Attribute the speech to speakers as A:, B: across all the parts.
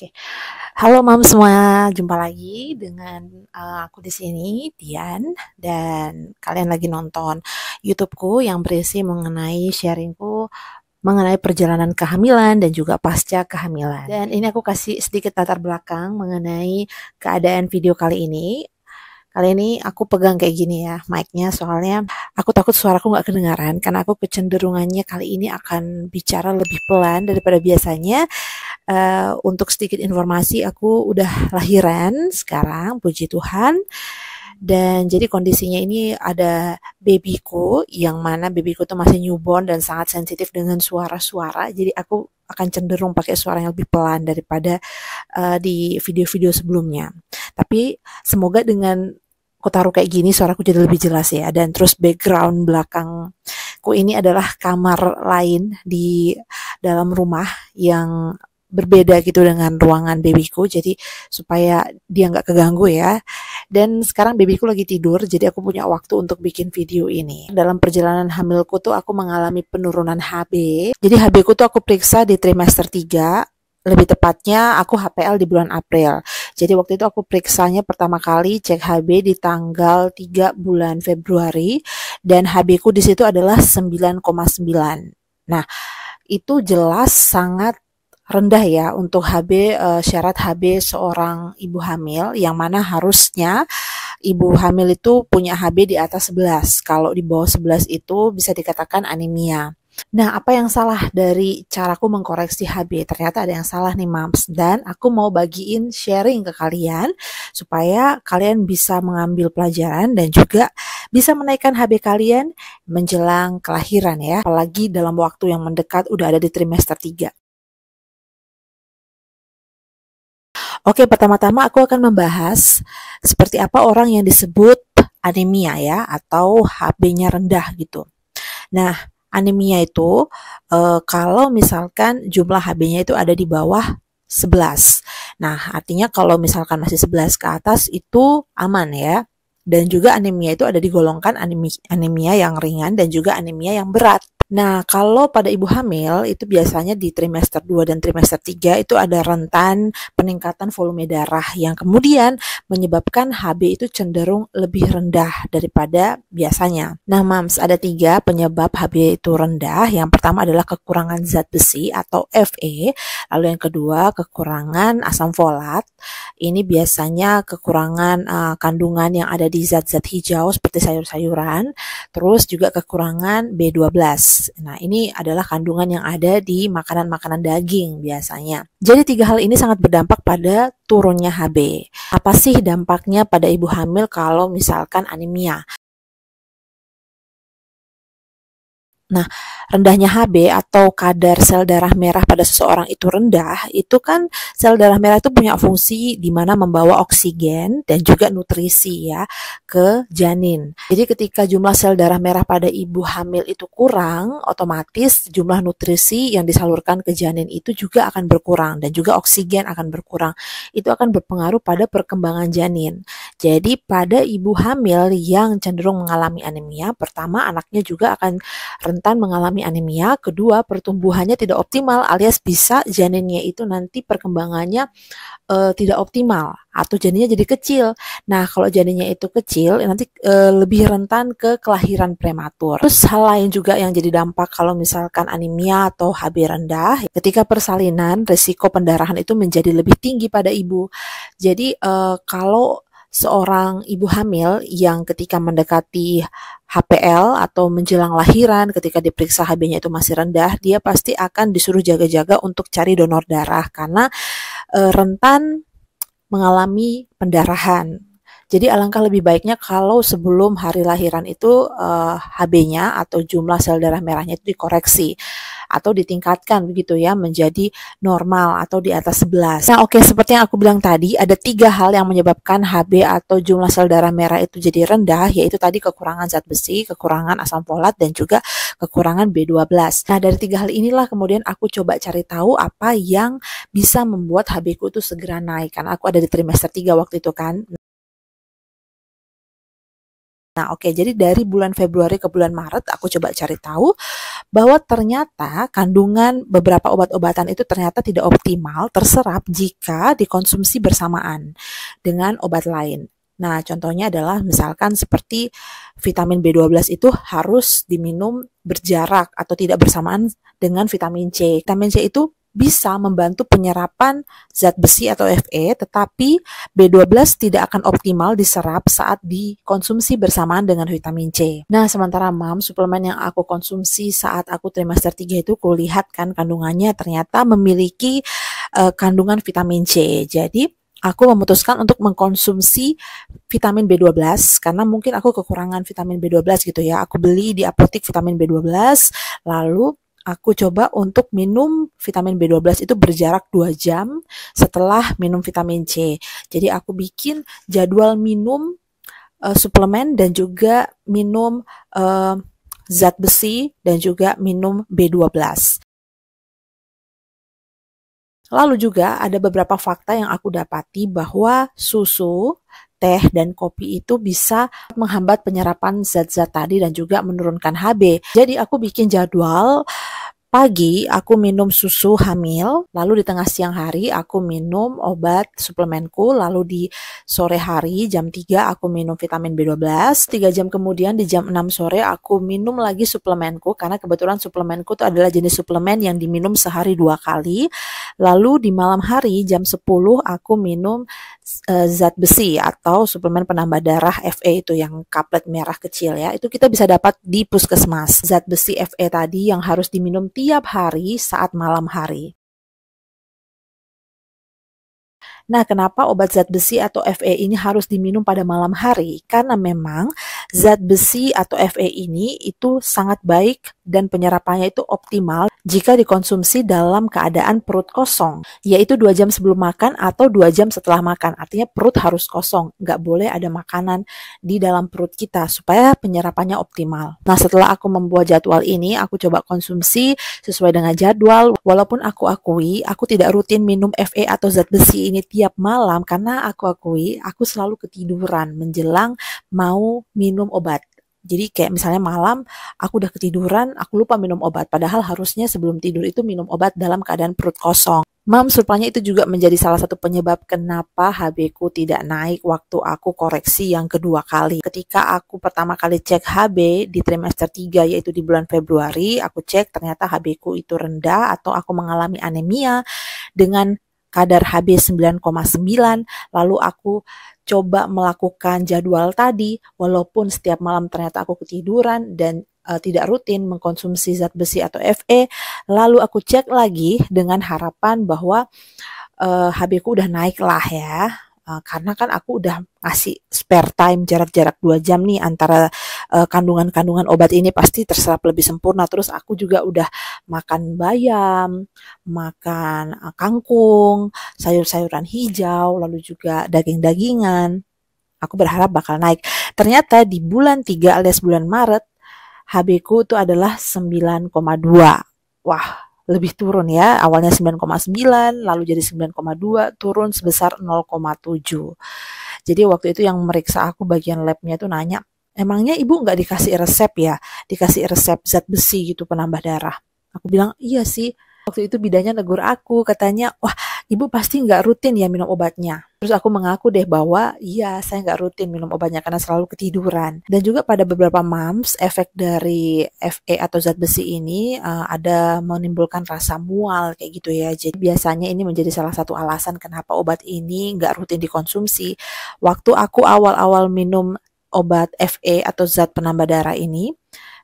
A: Oke, okay. halo mam semua, jumpa lagi dengan uh, aku di sini Dian dan kalian lagi nonton YouTubeku yang berisi mengenai sharingku mengenai perjalanan kehamilan dan juga pasca kehamilan. Dan ini aku kasih sedikit latar belakang mengenai keadaan video kali ini. Kali ini aku pegang kayak gini ya mic-nya soalnya aku takut suaraku nggak kedengaran karena aku kecenderungannya kali ini akan bicara lebih pelan daripada biasanya Uh, untuk sedikit informasi, aku udah lahiran sekarang, puji Tuhan. Dan jadi kondisinya ini ada babyku yang mana babyku itu masih newborn dan sangat sensitif dengan suara-suara. Jadi aku akan cenderung pakai suara yang lebih pelan daripada uh, di video-video sebelumnya. Tapi semoga dengan aku taruh kayak gini suaraku jadi lebih jelas ya. Dan terus background belakang ku ini adalah kamar lain di dalam rumah yang berbeda gitu dengan ruangan babyku jadi supaya dia nggak keganggu ya dan sekarang babyku lagi tidur jadi aku punya waktu untuk bikin video ini dalam perjalanan hamilku tuh aku mengalami penurunan HB jadi HB ku tuh aku periksa di trimester 3 lebih tepatnya aku HPL di bulan April. Jadi waktu itu aku periksanya pertama kali cek HB di tanggal 3 bulan Februari dan HB ku di situ adalah 9,9. Nah, itu jelas sangat rendah ya untuk HB uh, eh, syarat HB seorang ibu hamil yang mana harusnya ibu hamil itu punya HB di atas 11. Kalau di bawah 11 itu bisa dikatakan anemia. Nah, apa yang salah dari caraku mengkoreksi HB? Ternyata ada yang salah nih, Mams. Dan aku mau bagiin sharing ke kalian supaya kalian bisa mengambil pelajaran dan juga bisa menaikkan HB kalian menjelang kelahiran ya. Apalagi dalam waktu yang mendekat udah ada di trimester 3. Oke, pertama-tama aku akan membahas seperti apa orang yang disebut anemia ya atau HB-nya rendah gitu. Nah, anemia itu e, kalau misalkan jumlah HB-nya itu ada di bawah 11. Nah, artinya kalau misalkan masih 11 ke atas itu aman ya dan juga anemia itu ada digolongkan anemia, anemia yang ringan dan juga anemia yang berat. Nah, kalau pada ibu hamil itu biasanya di trimester 2 dan trimester 3 itu ada rentan peningkatan volume darah yang kemudian menyebabkan HB itu cenderung lebih rendah daripada biasanya. Nah, mams ada tiga penyebab HB itu rendah. Yang pertama adalah kekurangan zat besi atau Fe, lalu yang kedua kekurangan asam folat. Ini biasanya kekurangan uh, kandungan yang ada di zat-zat hijau seperti sayur-sayuran, terus juga kekurangan B12. Nah, ini adalah kandungan yang ada di makanan-makanan daging biasanya. Jadi tiga hal ini sangat berdampak pada turunnya HB. Apa sih dampaknya pada ibu hamil kalau misalkan anemia? Nah, rendahnya HB atau kadar sel darah merah pada seseorang itu rendah, itu kan sel darah merah itu punya fungsi di mana membawa oksigen dan juga nutrisi ya ke janin. Jadi ketika jumlah sel darah merah pada ibu hamil itu kurang, otomatis jumlah nutrisi yang disalurkan ke janin itu juga akan berkurang dan juga oksigen akan berkurang. Itu akan berpengaruh pada perkembangan janin. Jadi pada ibu hamil yang cenderung mengalami anemia, pertama anaknya juga akan rentan rentan mengalami anemia, kedua pertumbuhannya tidak optimal alias bisa janinnya itu nanti perkembangannya e, tidak optimal atau janinnya jadi kecil. Nah, kalau janinnya itu kecil ya nanti e, lebih rentan ke kelahiran prematur. Terus hal lain juga yang jadi dampak kalau misalkan anemia atau HB rendah, ketika persalinan resiko pendarahan itu menjadi lebih tinggi pada ibu. Jadi e, kalau seorang ibu hamil yang ketika mendekati HPL atau menjelang lahiran ketika diperiksa HB-nya itu masih rendah, dia pasti akan disuruh jaga-jaga untuk cari donor darah karena e, rentan mengalami pendarahan. Jadi alangkah lebih baiknya kalau sebelum hari lahiran itu eh, HB-nya atau jumlah sel darah merahnya itu dikoreksi atau ditingkatkan begitu ya menjadi normal atau di atas 11. Nah, oke okay, seperti yang aku bilang tadi ada tiga hal yang menyebabkan HB atau jumlah sel darah merah itu jadi rendah yaitu tadi kekurangan zat besi, kekurangan asam folat dan juga kekurangan B12. Nah, dari tiga hal inilah kemudian aku coba cari tahu apa yang bisa membuat HB ku itu segera naik karena aku ada di trimester 3 waktu itu kan. Nah, oke, okay, jadi dari bulan Februari ke bulan Maret aku coba cari tahu bahwa ternyata kandungan beberapa obat-obatan itu ternyata tidak optimal terserap jika dikonsumsi bersamaan dengan obat lain. Nah, contohnya adalah misalkan seperti vitamin B12 itu harus diminum berjarak atau tidak bersamaan dengan vitamin C. Vitamin C itu bisa membantu penyerapan zat besi atau Fe, tetapi B12 tidak akan optimal diserap saat dikonsumsi bersamaan dengan vitamin C. Nah, sementara MAM, suplemen yang aku konsumsi saat aku trimester 3 itu, aku lihat kan kandungannya ternyata memiliki uh, kandungan vitamin C. Jadi, aku memutuskan untuk mengkonsumsi vitamin B12 karena mungkin aku kekurangan vitamin B12 gitu ya. Aku beli di apotek vitamin B12, lalu aku coba untuk minum vitamin B12 itu berjarak 2 jam setelah minum vitamin C. Jadi aku bikin jadwal minum uh, suplemen dan juga minum uh, zat besi dan juga minum B12. Lalu juga ada beberapa fakta yang aku dapati bahwa susu, teh, dan kopi itu bisa menghambat penyerapan zat-zat tadi dan juga menurunkan HB. Jadi aku bikin jadwal pagi aku minum susu hamil, lalu di tengah siang hari aku minum obat suplemenku, lalu di sore hari jam 3 aku minum vitamin B12, 3 jam kemudian di jam 6 sore aku minum lagi suplemenku karena kebetulan suplemenku itu adalah jenis suplemen yang diminum sehari dua kali. Lalu di malam hari jam 10 aku minum uh, zat besi atau suplemen penambah darah FE itu yang kaplet merah kecil ya. Itu kita bisa dapat di puskesmas. Zat besi FE tadi yang harus diminum setiap hari saat malam hari. Nah, kenapa obat zat besi atau FE ini harus diminum pada malam hari? Karena memang zat besi atau FE ini itu sangat baik dan penyerapannya itu optimal jika dikonsumsi dalam keadaan perut kosong, yaitu dua jam sebelum makan atau dua jam setelah makan. Artinya perut harus kosong, nggak boleh ada makanan di dalam perut kita supaya penyerapannya optimal. Nah setelah aku membuat jadwal ini, aku coba konsumsi sesuai dengan jadwal. Walaupun aku akui, aku tidak rutin minum FE atau zat besi ini tiap malam karena aku akui aku selalu ketiduran menjelang mau minum obat. Jadi kayak misalnya malam aku udah ketiduran, aku lupa minum obat. Padahal harusnya sebelum tidur itu minum obat dalam keadaan perut kosong. Mam, rupanya itu juga menjadi salah satu penyebab kenapa HB ku tidak naik waktu aku koreksi yang kedua kali. Ketika aku pertama kali cek HB di trimester 3 yaitu di bulan Februari, aku cek ternyata HB ku itu rendah atau aku mengalami anemia dengan kadar HB 9,9 lalu aku coba melakukan jadwal tadi, walaupun setiap malam ternyata aku ketiduran dan uh, tidak rutin mengkonsumsi zat besi atau Fe, lalu aku cek lagi dengan harapan bahwa uh, eh, HB ku udah naik lah ya, uh, karena kan aku udah ngasih spare time jarak-jarak 2 jam nih antara kandungan-kandungan uh, kandungan -kandungan obat ini pasti terserap lebih sempurna terus aku juga udah makan bayam, makan e, kangkung, sayur-sayuran hijau, lalu juga daging-dagingan. Aku berharap bakal naik. Ternyata di bulan 3 alias bulan Maret, HB ku itu adalah 9,2. Wah, lebih turun ya. Awalnya 9,9, lalu jadi 9,2, turun sebesar 0,7. Jadi waktu itu yang meriksa aku bagian labnya itu nanya, emangnya ibu nggak dikasih resep ya? Dikasih resep zat besi gitu penambah darah. Aku bilang, iya sih. Waktu itu bidanya negur aku, katanya, wah ibu pasti nggak rutin ya minum obatnya. Terus aku mengaku deh bahwa iya saya nggak rutin minum obatnya karena selalu ketiduran. Dan juga pada beberapa mams, efek dari FE atau zat besi ini uh, ada menimbulkan rasa mual kayak gitu ya. Jadi biasanya ini menjadi salah satu alasan kenapa obat ini nggak rutin dikonsumsi. Waktu aku awal-awal minum obat FE atau zat penambah darah ini,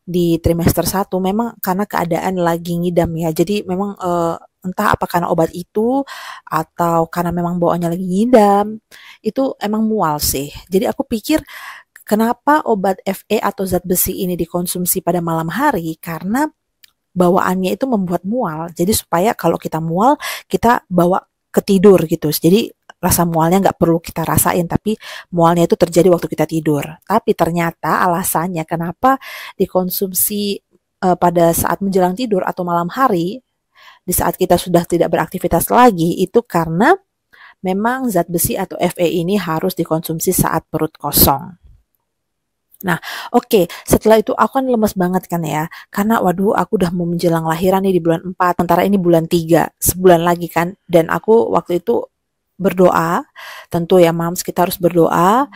A: di trimester 1 memang karena keadaan lagi ngidam ya. Jadi memang uh, entah apa karena obat itu atau karena memang bawaannya lagi ngidam, itu emang mual sih. Jadi aku pikir kenapa obat FE atau zat besi ini dikonsumsi pada malam hari karena bawaannya itu membuat mual. Jadi supaya kalau kita mual, kita bawa ketidur gitu. Jadi rasa mualnya nggak perlu kita rasain, tapi mualnya itu terjadi waktu kita tidur. Tapi ternyata alasannya kenapa dikonsumsi uh, pada saat menjelang tidur atau malam hari, di saat kita sudah tidak beraktivitas lagi, itu karena memang zat besi atau Fe ini harus dikonsumsi saat perut kosong. Nah, oke, okay. setelah itu aku kan lemes banget kan ya. Karena waduh, aku udah mau menjelang lahiran nih di bulan 4, sementara ini bulan 3, sebulan lagi kan. Dan aku waktu itu berdoa. Tentu ya mams kita harus berdoa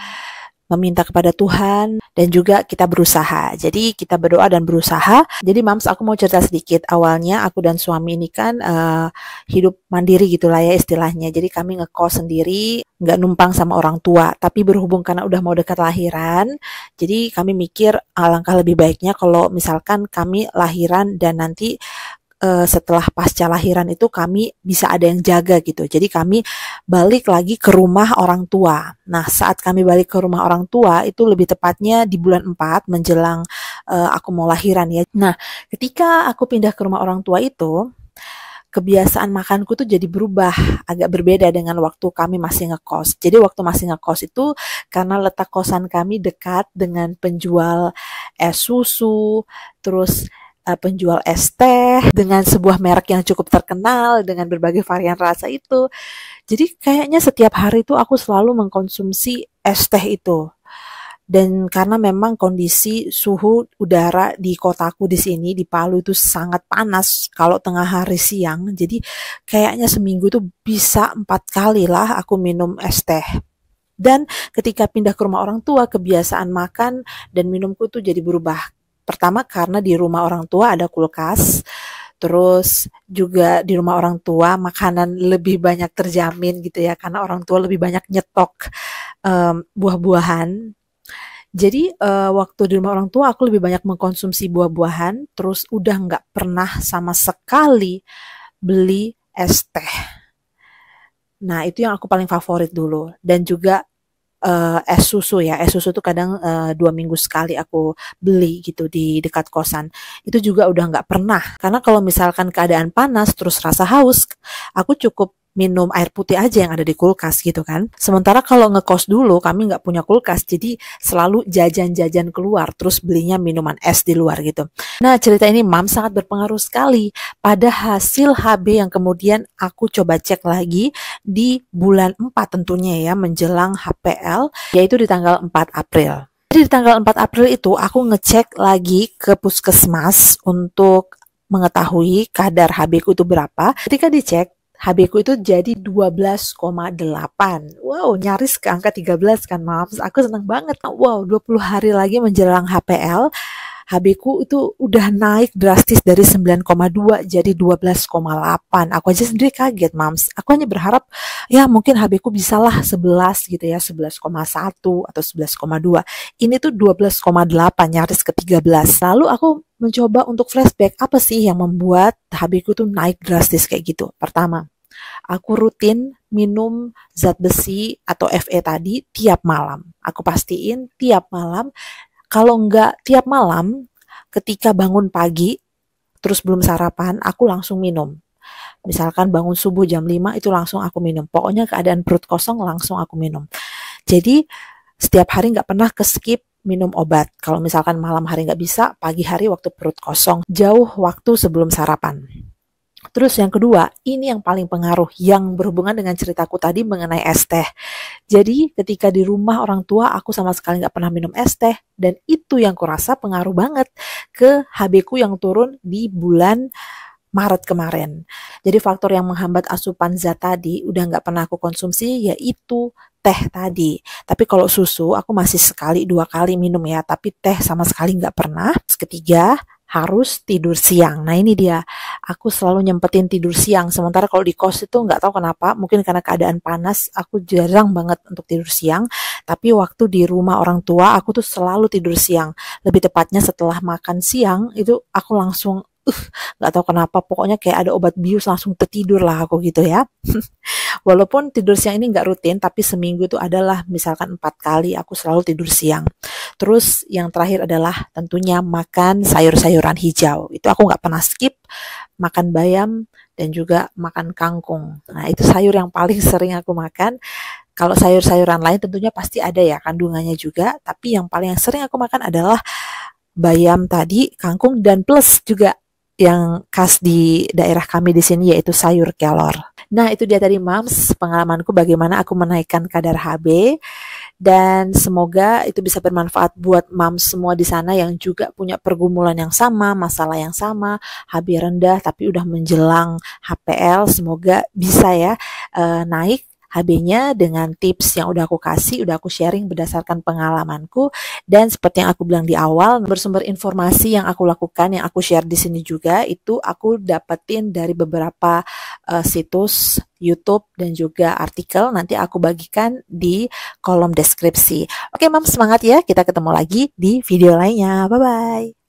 A: meminta kepada Tuhan dan juga kita berusaha. Jadi kita berdoa dan berusaha. Jadi mams aku mau cerita sedikit. Awalnya aku dan suami ini kan uh, hidup mandiri gitulah ya istilahnya. Jadi kami ngekos sendiri, nggak numpang sama orang tua. Tapi berhubung karena udah mau dekat lahiran, jadi kami mikir alangkah ah, lebih baiknya kalau misalkan kami lahiran dan nanti uh, setelah pasca lahiran itu kami bisa ada yang jaga gitu. Jadi kami balik lagi ke rumah orang tua. Nah, saat kami balik ke rumah orang tua itu lebih tepatnya di bulan 4 menjelang uh, aku mau lahiran ya. Nah, ketika aku pindah ke rumah orang tua itu kebiasaan makanku tuh jadi berubah, agak berbeda dengan waktu kami masih ngekos. Jadi waktu masih ngekos itu karena letak kosan kami dekat dengan penjual es susu, terus uh, penjual es teh dengan sebuah merek yang cukup terkenal dengan berbagai varian rasa itu. Jadi kayaknya setiap hari itu aku selalu mengkonsumsi es teh itu. Dan karena memang kondisi suhu udara di kotaku di sini di Palu itu sangat panas kalau tengah hari siang. Jadi kayaknya seminggu itu bisa empat kali lah aku minum es teh dan ketika pindah ke rumah orang tua kebiasaan makan dan minumku tuh jadi berubah Pertama karena di rumah orang tua ada kulkas, terus juga di rumah orang tua makanan lebih banyak terjamin gitu ya karena orang tua lebih banyak nyetok um, buah-buahan. Jadi uh, waktu di rumah orang tua aku lebih banyak mengkonsumsi buah-buahan, terus udah nggak pernah sama sekali beli es teh. Nah itu yang aku paling favorit dulu dan juga uh, es susu ya es susu tuh kadang uh, dua minggu sekali aku beli gitu di dekat kosan itu juga udah nggak pernah karena kalau misalkan keadaan panas terus rasa haus aku cukup minum air putih aja yang ada di kulkas gitu kan. Sementara kalau ngekos dulu kami nggak punya kulkas, jadi selalu jajan-jajan keluar, terus belinya minuman es di luar gitu. Nah cerita ini mam sangat berpengaruh sekali pada hasil HB yang kemudian aku coba cek lagi di bulan 4 tentunya ya menjelang HPL, yaitu di tanggal 4 April. Jadi di tanggal 4 April itu aku ngecek lagi ke puskesmas untuk mengetahui kadar HB ku itu berapa. Ketika dicek, HB ku itu jadi 12,8. Wow, nyaris ke angka 13 kan, Mams. Aku seneng banget. Wow, 20 hari lagi menjelang HPL, hb itu udah naik drastis dari 9,2 jadi 12,8. Aku aja sendiri kaget, Mams. Aku hanya berharap ya mungkin HB-ku bisalah 11 gitu ya, 11,1 atau 11,2. Ini tuh 12,8 nyaris ke 13. Lalu aku mencoba untuk flashback apa sih yang membuat hb tuh naik drastis kayak gitu. Pertama, aku rutin minum zat besi atau FE tadi tiap malam. Aku pastiin tiap malam kalau nggak tiap malam, ketika bangun pagi, terus belum sarapan, aku langsung minum. Misalkan bangun subuh jam 5 itu langsung aku minum. Pokoknya keadaan perut kosong langsung aku minum. Jadi setiap hari nggak pernah ke skip minum obat. Kalau misalkan malam hari nggak bisa, pagi hari waktu perut kosong, jauh waktu sebelum sarapan. Terus yang kedua, ini yang paling pengaruh yang berhubungan dengan ceritaku tadi mengenai es teh. Jadi ketika di rumah orang tua aku sama sekali nggak pernah minum es teh dan itu yang kurasa pengaruh banget ke HB ku yang turun di bulan Maret kemarin. Jadi faktor yang menghambat asupan zat tadi udah nggak pernah aku konsumsi yaitu teh tadi. Tapi kalau susu aku masih sekali dua kali minum ya, tapi teh sama sekali nggak pernah. Terus ketiga harus tidur siang. Nah ini dia, aku selalu nyempetin tidur siang. Sementara kalau di kos itu nggak tahu kenapa, mungkin karena keadaan panas, aku jarang banget untuk tidur siang. Tapi waktu di rumah orang tua, aku tuh selalu tidur siang. Lebih tepatnya setelah makan siang, itu aku langsung nggak uh, tahu kenapa pokoknya kayak ada obat bius langsung tertidur lah aku gitu ya walaupun tidur siang ini nggak rutin tapi seminggu itu adalah misalkan empat kali aku selalu tidur siang Terus yang terakhir adalah tentunya makan sayur-sayuran hijau. Itu aku nggak pernah skip makan bayam dan juga makan kangkung. Nah itu sayur yang paling sering aku makan. Kalau sayur-sayuran lain tentunya pasti ada ya kandungannya juga. Tapi yang paling sering aku makan adalah bayam tadi, kangkung dan plus juga yang khas di daerah kami di sini yaitu sayur kelor. Nah, itu dia tadi Mams, pengalamanku bagaimana aku menaikkan kadar HB dan semoga itu bisa bermanfaat buat mam semua di sana yang juga punya pergumulan yang sama, masalah yang sama, HB rendah tapi udah menjelang HPL, semoga bisa ya uh, naik HB-nya dengan tips yang udah aku kasih, udah aku sharing berdasarkan pengalamanku dan seperti yang aku bilang di awal, bersumber informasi yang aku lakukan yang aku share di sini juga itu aku dapetin dari beberapa uh, situs YouTube dan juga artikel nanti aku bagikan di kolom deskripsi. Oke, Mam semangat ya. Kita ketemu lagi di video lainnya. Bye bye.